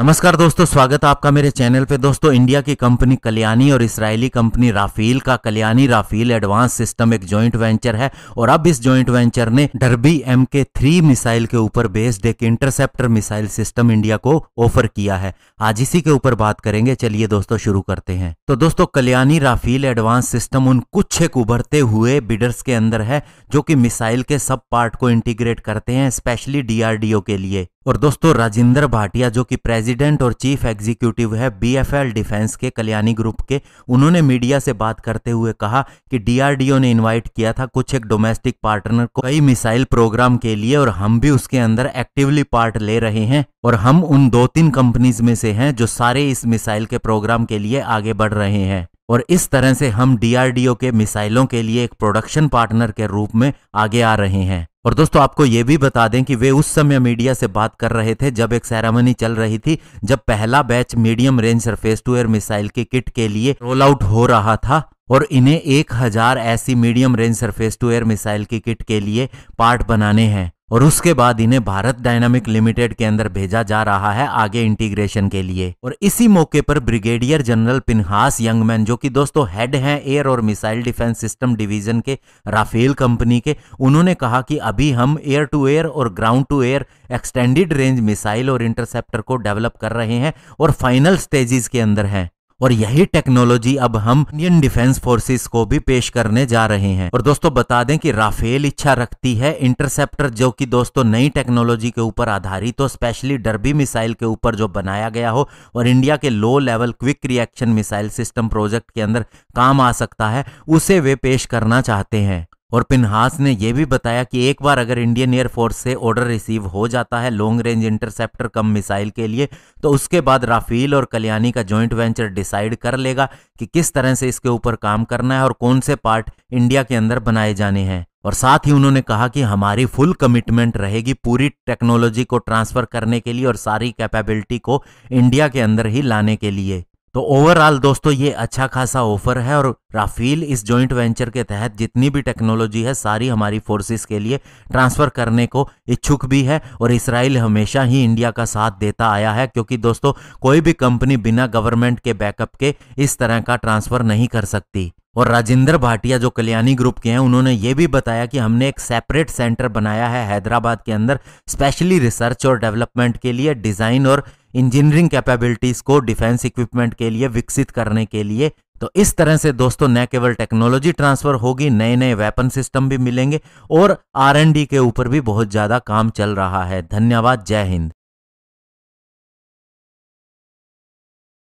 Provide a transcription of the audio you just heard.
नमस्कार दोस्तों स्वागत है आपका मेरे चैनल पे दोस्तों इंडिया की कंपनी कल्याणी और इसराइली कंपनी राफेल का कल्याणी राफेल एडवांस सिस्टम एक जॉइंट वेंचर है और अब इस जॉइंट वेंचर ने Derby M K three missile के ऊपर बेस्ड एक इंटरसेप्टर मिसाइल सिस्टम इंडिया को ऑफर किया है आज इसी के ऊपर बात करेंगे चलिए दोस्तों शुरू करते हैं तो दोस्तों कल्याणी राफेल एडवांस सिस्टम उन कुछ एक उभरते हुए बिडर्स के अंदर है जो की मिसाइल के सब पार्ट को इंटीग्रेट करते हैं स्पेशली डीआरडीओ के लिए और दोस्तों राजेंद्र भाटिया जो कि प्रेसिडेंट और चीफ एग्जीक्यूटिव है बीएफएल डिफेंस के कल्याणी ग्रुप के उन्होंने मीडिया से बात करते हुए कहा कि डीआरडीओ ने इनवाइट किया था कुछ एक डोमेस्टिक पार्टनर को कई मिसाइल प्रोग्राम के लिए और हम भी उसके अंदर एक्टिवली पार्ट ले रहे हैं और हम उन दो तीन कंपनीज में से हैं जो सारे इस मिसाइल के प्रोग्राम के लिए आगे बढ़ रहे हैं और इस तरह से हम डीआरडीओ के मिसाइलों के लिए एक प्रोडक्शन पार्टनर के रूप में आगे आ रहे हैं और दोस्तों आपको ये भी बता दें कि वे उस समय मीडिया से बात कर रहे थे जब एक सेरेमनी चल रही थी जब पहला batch medium range surface to air missile की किट के लिए रोल आउट हो रहा था और इन्हें 1000 ऐसी medium range surface to air missile की किट के लिए पार्ट बनाने हैं और उसके बाद इन्हें भारत डायनामिक लिमिटेड के अंदर भेजा जा रहा है आगे इंटीग्रेशन के लिए और इसी मौके पर ब्रिगेडियर जनरल पिनहास यंगमैन जो कि दोस्तों हेड हैं एयर और मिसाइल डिफेंस सिस्टम डिवीजन के राफेल कंपनी के उन्होंने कहा कि अभी हम एयर टू एयर और ground to air extended range missile और इंटरसेप्टर को डेवलप कर रहे हैं और फाइनल स्टेजेस के अंदर हैं और यही टेक्नोलॉजी अब हम इंडियन डिफेंस फोर्सेस को भी पेश करने जा रहे हैं और दोस्तों बता दें कि राफेल इच्छा रखती है इंटरसेप्टर जो कि दोस्तों नई टेक्नोलॉजी के ऊपर आधारित हो स्पेशली डरबी मिसाइल के ऊपर जो बनाया गया हो और इंडिया के low level quick reaction missile system project के अंदर काम आ सकता है उसे वे पेश करना चाहते हैं और पिनहास ने यह भी बताया कि एक बार अगर इंडियन एयरफोर्स से ऑर्डर रिसीव हो जाता है long range interceptor cum missile के लिए तो उसके बाद राफेल और कल्याणी का जॉइंट वेंचर डिसाइड कर लेगा कि किस तरह से इसके ऊपर काम करना है और कौन से पार्ट इंडिया के अंदर बनाए जाने हैं और साथ ही उन्होंने कहा कि हमारी फुल कमिटमेंट रहेगी पूरी टेक्नोलॉजी को ट्रांसफर करने के लिए और सारी कैपेबिलिटी को इंडिया के अंदर ही लाने के लिए तो ओवरऑल दोस्तों ये अच्छा खासा ऑफर है और राफेल इस जॉइंट वेंचर के तहत जितनी भी टेक्नोलॉजी है सारी हमारी फोर्सेस के लिए ट्रांसफ़र करने को इच्छुक भी है और इसराइल हमेशा ही इंडिया का साथ देता आया है क्योंकि दोस्तों कोई भी कंपनी बिना गवर्नमेंट के बैकअप के इस तरह का ट्रांसफ़र नहीं कर सकती और राजेंद्र भाटिया जो कल्याणी ग्रुप के हैं उन्होंने ये भी बताया कि हमने एक सेपरेट सेंटर बनाया है हैदराबाद के अंदर स्पेशली रिसर्च और डेवलपमेंट के लिए डिज़ाइन और इंजीनियरिंग कैपेबिलिटीज को डिफेंस इक्विपमेंट के लिए विकसित करने के लिए तो इस तरह से दोस्तों न केवल टेक्नोलॉजी ट्रांसफर होगी नए नए वेपन सिस्टम भी मिलेंगे और आर के ऊपर भी बहुत ज्यादा काम चल रहा है धन्यवाद जय हिंद